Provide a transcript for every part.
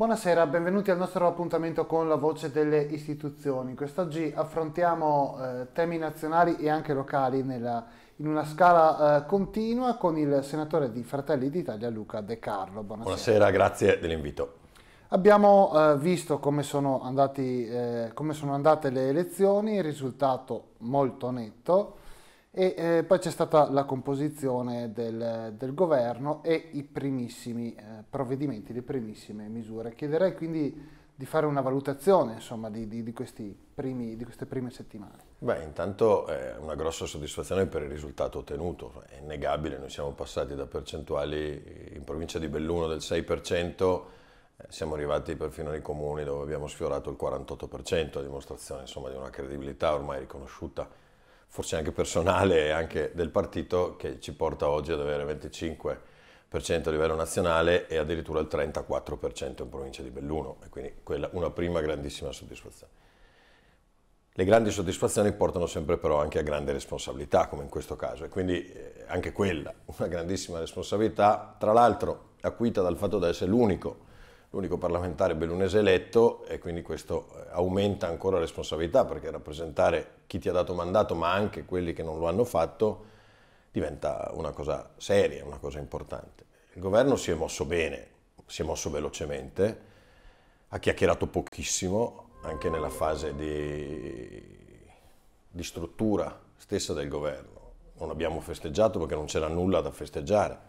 Buonasera, benvenuti al nostro appuntamento con la voce delle istituzioni. Quest'oggi affrontiamo eh, temi nazionali e anche locali nella, in una scala eh, continua con il senatore di Fratelli d'Italia Luca De Carlo. Buonasera, Buonasera grazie dell'invito. Abbiamo eh, visto come sono, andati, eh, come sono andate le elezioni, il risultato molto netto e eh, poi c'è stata la composizione del, del governo e i primissimi eh, provvedimenti, le primissime misure. Chiederei quindi di fare una valutazione insomma, di, di, di, primi, di, queste prime settimane. Beh, intanto è una grossa soddisfazione per il risultato ottenuto, è innegabile, noi siamo passati da percentuali in provincia di Belluno del 6%, eh, siamo arrivati perfino nei comuni dove abbiamo sfiorato il 48%, a dimostrazione insomma, di una credibilità ormai riconosciuta forse anche personale e anche del partito che ci porta oggi ad avere 25% a livello nazionale e addirittura il 34% in provincia di Belluno e quindi quella, una prima grandissima soddisfazione. Le grandi soddisfazioni portano sempre però anche a grande responsabilità come in questo caso e quindi eh, anche quella, una grandissima responsabilità tra l'altro acuita dal fatto di essere l'unico l'unico parlamentare bellunese eletto e quindi questo eh, aumenta ancora la responsabilità perché rappresentare chi ti ha dato mandato ma anche quelli che non lo hanno fatto diventa una cosa seria, una cosa importante. Il governo si è mosso bene, si è mosso velocemente, ha chiacchierato pochissimo anche nella fase di, di struttura stessa del governo. Non abbiamo festeggiato perché non c'era nulla da festeggiare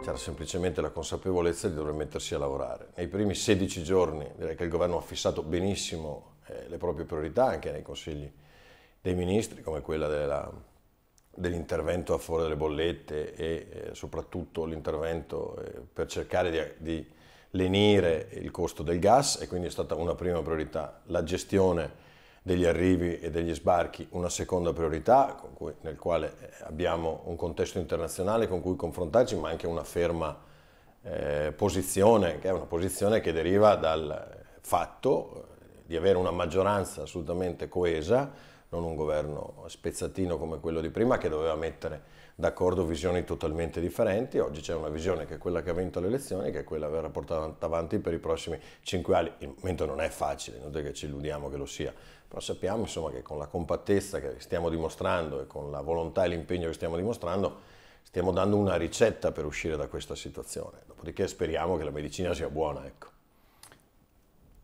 c'era semplicemente la consapevolezza di dover mettersi a lavorare. Nei primi 16 giorni direi che il governo ha fissato benissimo eh, le proprie priorità anche nei consigli dei ministri, come quella della, dell'intervento a fuori delle bollette e eh, soprattutto l'intervento eh, per cercare di, di lenire il costo del gas e quindi è stata una prima priorità. La gestione degli arrivi e degli sbarchi una seconda priorità cui, nel quale eh, abbiamo un contesto internazionale con cui confrontarci ma anche una ferma eh, posizione che è una posizione che deriva dal fatto eh, di avere una maggioranza assolutamente coesa non un governo spezzatino come quello di prima che doveva mettere d'accordo visioni totalmente differenti. Oggi c'è una visione che è quella che ha vinto le elezioni, che è quella che verrà portata avanti per i prossimi cinque anni. Il momento non è facile, non è che ci illudiamo che lo sia, però sappiamo insomma, che con la compattezza che stiamo dimostrando e con la volontà e l'impegno che stiamo dimostrando stiamo dando una ricetta per uscire da questa situazione. Dopodiché speriamo che la medicina sia buona. Ecco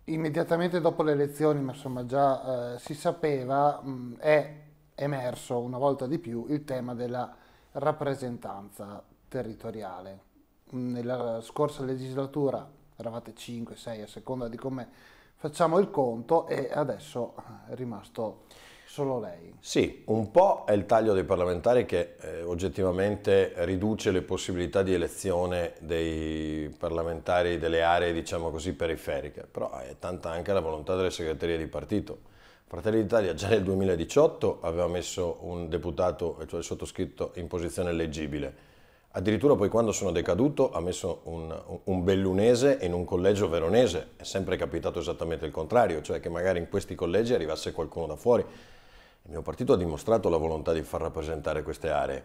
immediatamente dopo le elezioni, ma insomma già eh, si sapeva, mh, mm, è emerso una volta di più il tema della rappresentanza territoriale. nella scorsa legislatura eravate 5, 6 a seconda di come facciamo il conto e adesso è rimasto solo lei. Sì, un po' è il taglio dei parlamentari che eh, oggettivamente riduce le possibilità di elezione dei parlamentari delle aree, diciamo così, periferiche, però eh, è tanta anche la volontà delle segreterie di partito. Fratelli d'Italia già nel 2018 aveva messo un deputato, cioè il sottoscritto, in posizione leggibile. Addirittura poi quando sono decaduto ha messo un, un, bellunese in un collegio veronese. È sempre capitato esattamente il contrario, cioè che magari in questi collegi arrivasse qualcuno da fuori. Il mio partito ha dimostrato la volontà di far rappresentare queste aree.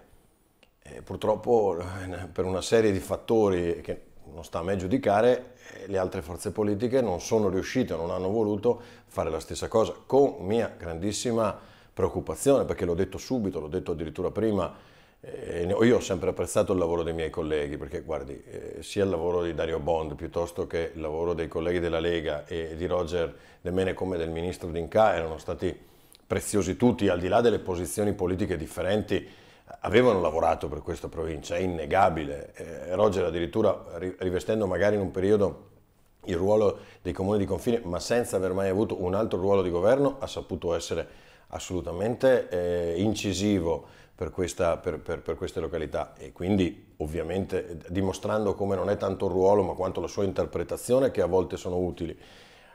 E purtroppo eh, per una serie di fattori che non sta a me giudicare, eh, le altre forze politiche non sono riuscite, non hanno voluto fare la stessa cosa, con mia grandissima preoccupazione, perché l'ho detto subito, l'ho detto addirittura prima, eh, io ho sempre apprezzato il lavoro dei miei colleghi, perché guardi, eh, sia il lavoro di Dario Bond piuttosto che il lavoro dei colleghi della Lega e di Roger Demene come del ministro D'Inca erano stati preziosi tutti, al di là delle posizioni politiche differenti, avevano lavorato per questa provincia, è innegabile. Eh, Roger addirittura rivestendo magari in un periodo il ruolo dei comuni di confine, ma senza aver mai avuto un altro ruolo di governo, ha saputo essere assolutamente eh, incisivo per, questa, per, per, per, queste località e quindi ovviamente dimostrando come non è tanto il ruolo ma quanto la sua interpretazione che a volte sono utili.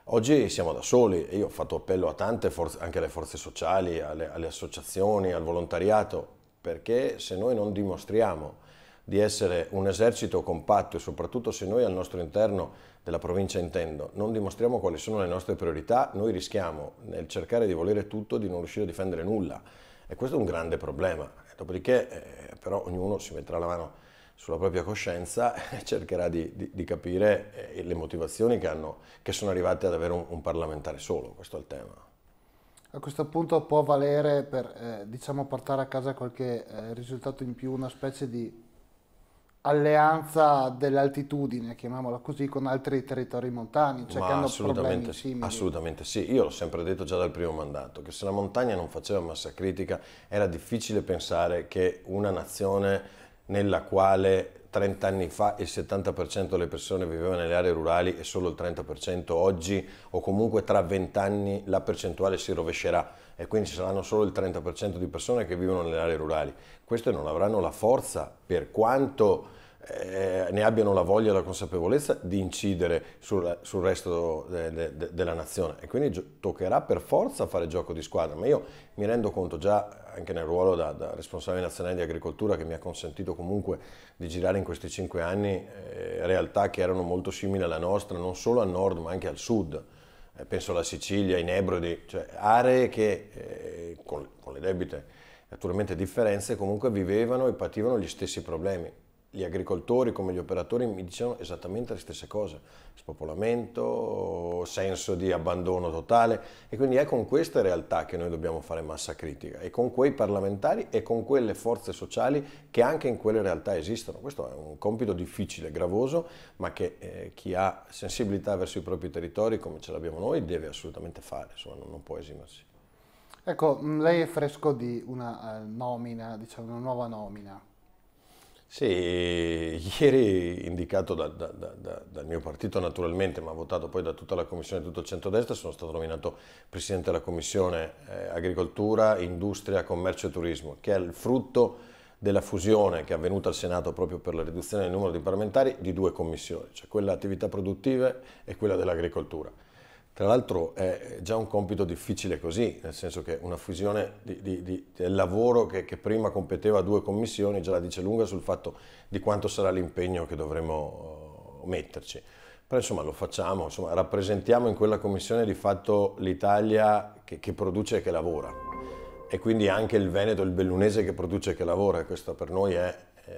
Oggi siamo da soli e io ho fatto appello a tante forze, anche alle forze sociali, alle, alle associazioni, al volontariato, perché se noi non dimostriamo di essere un esercito compatto e soprattutto se noi al nostro interno della provincia intendo non dimostriamo quali sono le nostre priorità, noi rischiamo nel cercare di volere tutto di non riuscire a difendere nulla e questo è un grande problema. Dopodiché eh, però ognuno si metterà la mano sulla propria coscienza e cercherà di, di, di capire eh, le motivazioni che, hanno, che, sono arrivate ad avere un, un, parlamentare solo, questo è il tema. A questo punto può valere per eh, diciamo portare a casa qualche eh, risultato in più una specie di alleanza dell'altitudine, chiamiamola così, con altri territori montani, cioè Ma che hanno assolutamente, sì, assolutamente sì, io l'ho sempre detto già dal primo mandato, che se la montagna non faceva massa critica era difficile pensare che una nazione nella quale 30 anni fa il 70% delle persone viveva nelle aree rurali e solo il 30% oggi o comunque tra 20 anni la percentuale si rovescerà e quindi ci saranno solo il 30% di persone che vivono nelle aree rurali. Queste non avranno la forza per quanto eh, ne abbiano la voglia e la consapevolezza di incidere sul, sul resto de, de, de, della nazione e quindi gio- toccherà per forza fare gioco di squadra, ma io mi rendo conto già anche nel ruolo da, da responsabile nazionale di agricoltura che mi ha consentito comunque di girare in questi cinque anni eh, realtà che erano molto simili alla nostra, non solo al nord ma anche al sud eh, penso alla Sicilia, in Ebrodi, cioè aree che eh, con, con, le debite naturalmente differenze comunque vivevano e pativano gli stessi problemi gli agricoltori come gli operatori mi dicevano esattamente le stesse cose, spopolamento, senso di abbandono totale e quindi è con queste realtà che noi dobbiamo fare massa critica e con quei parlamentari e con quelle forze sociali che anche in quelle realtà esistono. Questo è un compito difficile, gravoso, ma che eh, chi ha sensibilità verso i propri territori come ce l'abbiamo noi deve assolutamente fare, insomma non, non può esimersi. Ecco, mm, lei è fresco di una eh, nomina, diciamo una nuova nomina sì, ieri indicato da, da, da, dal mio partito naturalmente, ma votato poi da tutta la Commissione e tutto il centrodestra, sono stato nominato Presidente della Commissione eh, Agricoltura, Industria, Commercio e Turismo, che è il frutto della fusione che è avvenuta al Senato proprio per la riduzione del numero di parlamentari di due commissioni, cioè quella attività produttive e quella dell'agricoltura. Tra l'altro è già un compito difficile così, nel senso che una fusione di, di, di, del lavoro che, che, prima competeva a due commissioni già la dice lunga sul fatto di quanto sarà l'impegno che dovremo eh, metterci. Però insomma lo facciamo, insomma, rappresentiamo in quella commissione di fatto l'Italia che, che produce e che lavora e quindi anche il Veneto, il bellunese che produce e che lavora, e questa per noi è, è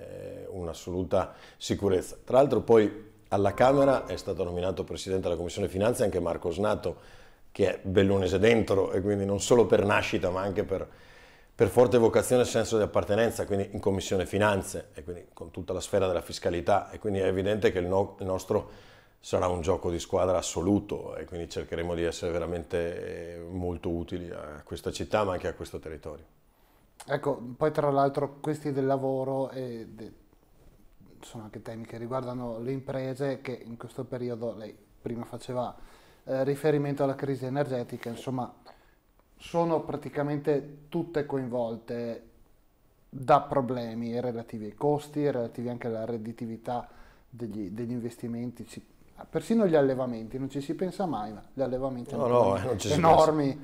eh, un'assoluta sicurezza. Tra l'altro poi alla Camera è stato nominato Presidente della Commissione Finanze anche Marco Snato, che è bellunese dentro e quindi non solo per nascita ma anche per, per forte vocazione e senso di appartenenza, quindi in Commissione Finanze e quindi con tutta la sfera della fiscalità e quindi è evidente che il, no, il nostro sarà un gioco di squadra assoluto e quindi cercheremo di essere veramente eh, molto utili a questa città ma anche a questo territorio. Ecco, poi tra l'altro questi del lavoro e de sono anche temi che riguardano le imprese che in questo periodo, lei prima faceva eh, riferimento alla crisi energetica, insomma sono praticamente tutte coinvolte da problemi relativi ai costi, relativi anche alla redditività degli, degli investimenti, persino gli allevamenti, non ci si pensa mai, ma gli allevamenti no, sono no, eh, enormi.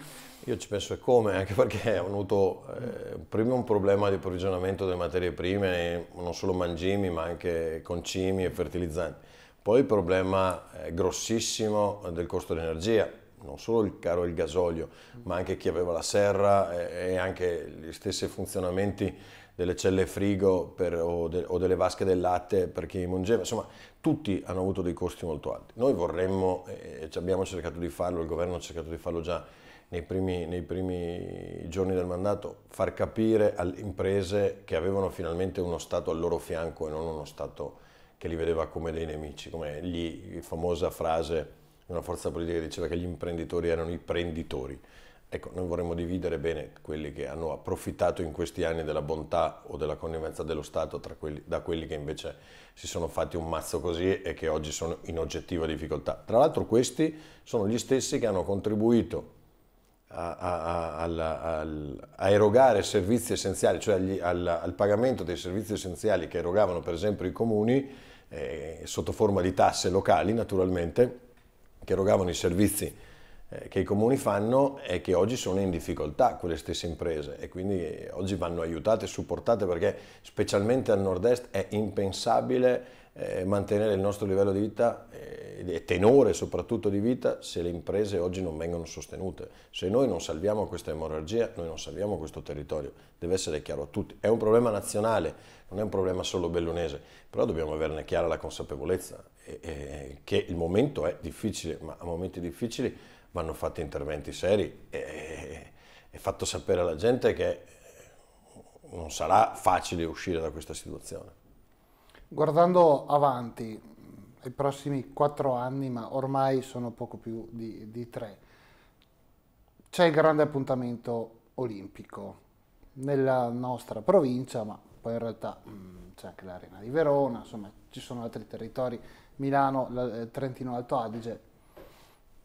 Io ci penso e come, anche perché ho avuto eh, prima un problema di approvvigionamento delle materie prime, non solo mangimi, ma anche concimi e fertilizzanti. Poi il problema eh, grossissimo del costo dell'energia, non solo il caro il gasolio, ma anche chi aveva la serra e, anche gli stessi funzionamenti delle celle frigo per, o, de, o, delle vasche del latte per chi mungeva, insomma tutti hanno avuto dei costi molto alti. Noi vorremmo, e abbiamo cercato di farlo, il governo ha cercato di farlo già nei primi, nei primi giorni del mandato, far capire alle imprese che avevano finalmente uno Stato al loro fianco e non uno Stato che li vedeva come dei nemici, come la famosa frase una forza politica che diceva che gli imprenditori erano i prenditori. Ecco, noi vorremmo dividere bene quelli che hanno approfittato in questi anni della bontà o della connivenza dello Stato quelli, da quelli che invece si sono fatti un mazzo così e che oggi sono in oggettiva difficoltà. Tra l'altro questi sono gli stessi che hanno contribuito a, a, a, a erogare servizi essenziali, cioè agli, al, al, pagamento dei servizi essenziali che erogavano per esempio i comuni eh, sotto forma di tasse locali naturalmente che erogavano i servizi eh, che i comuni fanno e che oggi sono in difficoltà quelle stesse imprese e quindi eh, oggi vanno aiutate e supportate perché specialmente al nord-est è impensabile eh, mantenere il nostro livello di vita e tenore soprattutto di vita se le imprese oggi non vengono sostenute. Se noi non salviamo questa emorragia, noi non salviamo questo territorio, deve essere chiaro a tutti. È un problema nazionale, non è un problema solo bellunese, però dobbiamo averne chiara la consapevolezza eh, che il momento è difficile, ma a momenti difficili vanno fatti interventi seri e, e fatto sapere alla gente che eh, non sarà facile uscire da questa situazione. Guardando avanti, ai mm, prossimi quattro anni, ma ormai sono poco più di, di tre, c'è il grande appuntamento olimpico nella nostra provincia, ma poi in realtà mh, mm, c'è anche l'Arena di Verona, insomma ci sono altri territori Milano, eh, Trentino Alto Adige,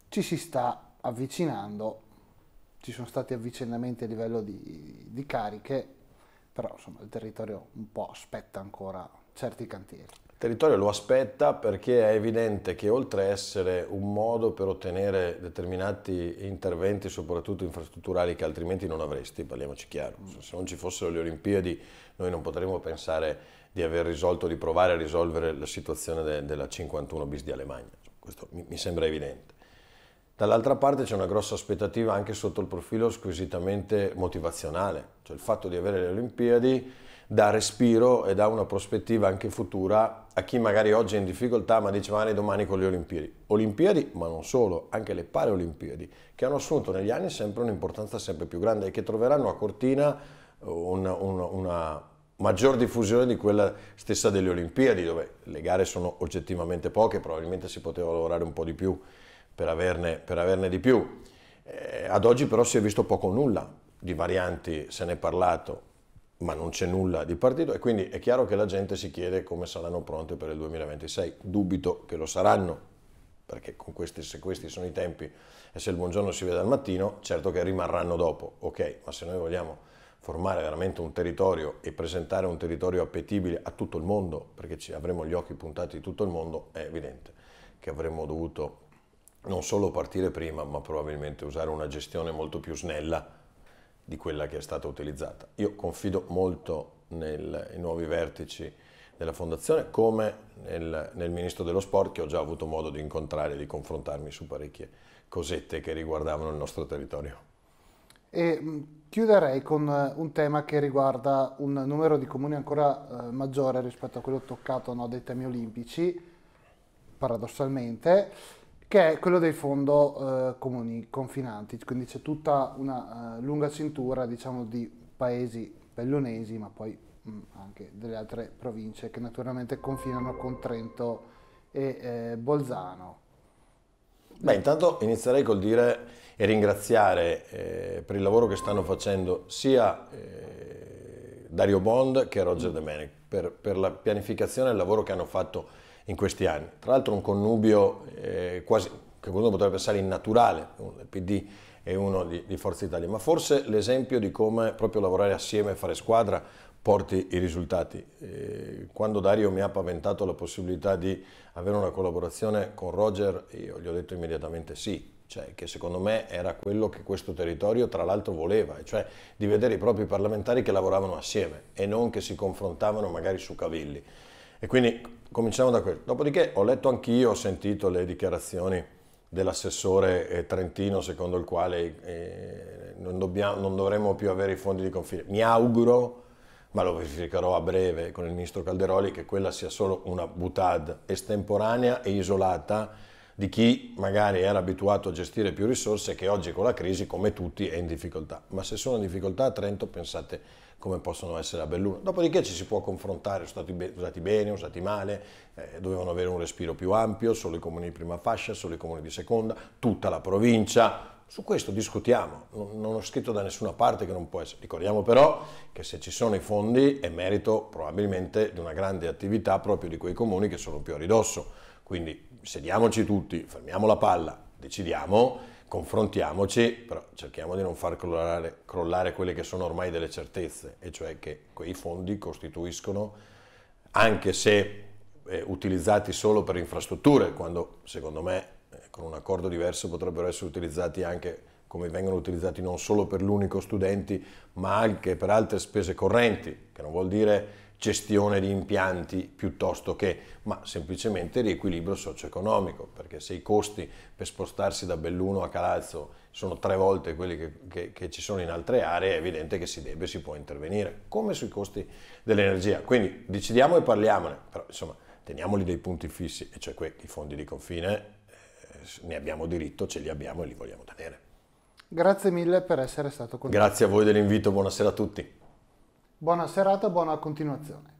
ci si sta avvicinando, ci sono stati avvicinamenti a livello di, di cariche, però insomma il territorio un po' aspetta ancora certi cantieri. Il territorio lo aspetta perché è evidente che oltre a essere un modo per ottenere determinati interventi, soprattutto infrastrutturali, che altrimenti non avresti, parliamoci chiaro, se non ci fossero le Olimpiadi noi non potremmo pensare di aver risolto, di provare a risolvere la situazione de, della 51 bis di Alemagna. Questo mi, mi sembra evidente. Dall'altra parte c'è una grossa aspettativa anche sotto il profilo squisitamente motivazionale, cioè il fatto di avere le Olimpiadi dà respiro e dà una prospettiva anche futura a chi magari oggi è in difficoltà ma dice magari domani con le Olimpiadi. Olimpiadi, ma non solo, anche le pare Olimpiadi, che hanno assunto negli anni sempre un'importanza sempre più grande e che troveranno a Cortina una, una, una maggior diffusione di quella stessa delle Olimpiadi, dove le gare sono oggettivamente poche, probabilmente si poteva lavorare un po' di più per averne, per averne di più. Eh, ad oggi però si è visto poco o nulla di varianti, se ne è parlato, ma non c'è nulla di partito e quindi è chiaro che la gente si chiede come saranno pronte per il 2026. Dubito che lo saranno, perché questi, se questi sono i tempi e se il buongiorno si vede al mattino, certo che rimarranno dopo, ok, ma se noi vogliamo formare veramente un territorio e presentare un territorio appetibile a tutto il mondo, perché avremo gli occhi puntati di tutto il mondo, è evidente che avremmo dovuto non solo partire prima, ma probabilmente usare una gestione molto più snella di quella che è stata utilizzata. Io confido molto nei nuovi vertici della fondazione come nel, nel, ministro dello sport che ho già avuto modo di incontrare e di confrontarmi su parecchie cosette che riguardavano il nostro territorio. E Chiuderei con eh, un tema che riguarda un numero di comuni ancora eh, maggiore rispetto a quello toccato no, dai temi olimpici, paradossalmente, che è quello dei fondo eh, comuni confinanti, quindi c'è tutta una eh, lunga cintura diciamo, di paesi bellonesi, ma poi mh, mm, anche delle altre province che naturalmente confinano con Trento e eh, Bolzano. Beh, intanto inizierei col dire e ringraziare eh, per il lavoro che stanno facendo sia eh, Dario Bond che Roger De Manic per, per, la pianificazione e il lavoro che hanno fatto in questi anni. Tra l'altro un connubio eh, quasi, che qualcuno potrebbe pensare innaturale, uno del PD e uno di, di Forza Italia, ma forse l'esempio di come proprio lavorare assieme e fare squadra porti i risultati. Eh, quando Dario mi ha paventato la possibilità di avere una collaborazione con Roger, io gli ho detto immediatamente sì, cioè, che secondo me era quello che questo territorio tra l'altro voleva, cioè di vedere i propri parlamentari che lavoravano assieme e non che si confrontavano magari su cavilli. E quindi cominciamo da questo. Dopodiché ho letto anch'io, ho sentito le dichiarazioni dell'assessore eh, Trentino secondo il quale eh, non, dobbiamo, non dovremmo più avere i fondi di confine. Mi auguro, ma lo verificherò a breve con il ministro Calderoli, che quella sia solo una butade estemporanea e isolata di chi magari era abituato a gestire più risorse che oggi con la crisi, come tutti, è in difficoltà. Ma se sono in difficoltà a Trento, pensate come possono essere a Belluno. Dopodiché ci si può confrontare, sono stati usati bene, usati male, eh, dovevano avere un respiro più ampio, solo i comuni di prima fascia, solo i comuni di seconda, tutta la provincia, su questo discutiamo, non ho scritto da nessuna parte che non può essere. Ricordiamo però che se ci sono i fondi è merito probabilmente di una grande attività proprio di quei comuni che sono più a ridosso. Quindi sediamoci tutti, fermiamo la palla, decidiamo, confrontiamoci, però cerchiamo di non far crollare, crollare quelle che sono ormai delle certezze, e cioè che quei fondi costituiscono, anche se eh, utilizzati solo per infrastrutture, quando secondo me eh, con un accordo diverso potrebbero essere utilizzati anche come vengono utilizzati non solo per l'unico studente, ma anche per altre spese correnti, che non vuol dire gestione di impianti piuttosto che, ma semplicemente riequilibrio socio-economico, perché se i costi per spostarsi da Belluno a Calazzo sono tre volte quelli che, che, che ci sono in altre aree, è evidente che si deve e si può intervenire, come sui costi dell'energia. Quindi decidiamo e parliamone, però insomma teniamoli dei punti fissi, e cioè quei fondi di confine, eh, ne abbiamo diritto, ce li abbiamo e li vogliamo tenere. Grazie mille per essere stato con noi. Grazie a voi dell'invito, buonasera a tutti. Buona serata, buona continuazione.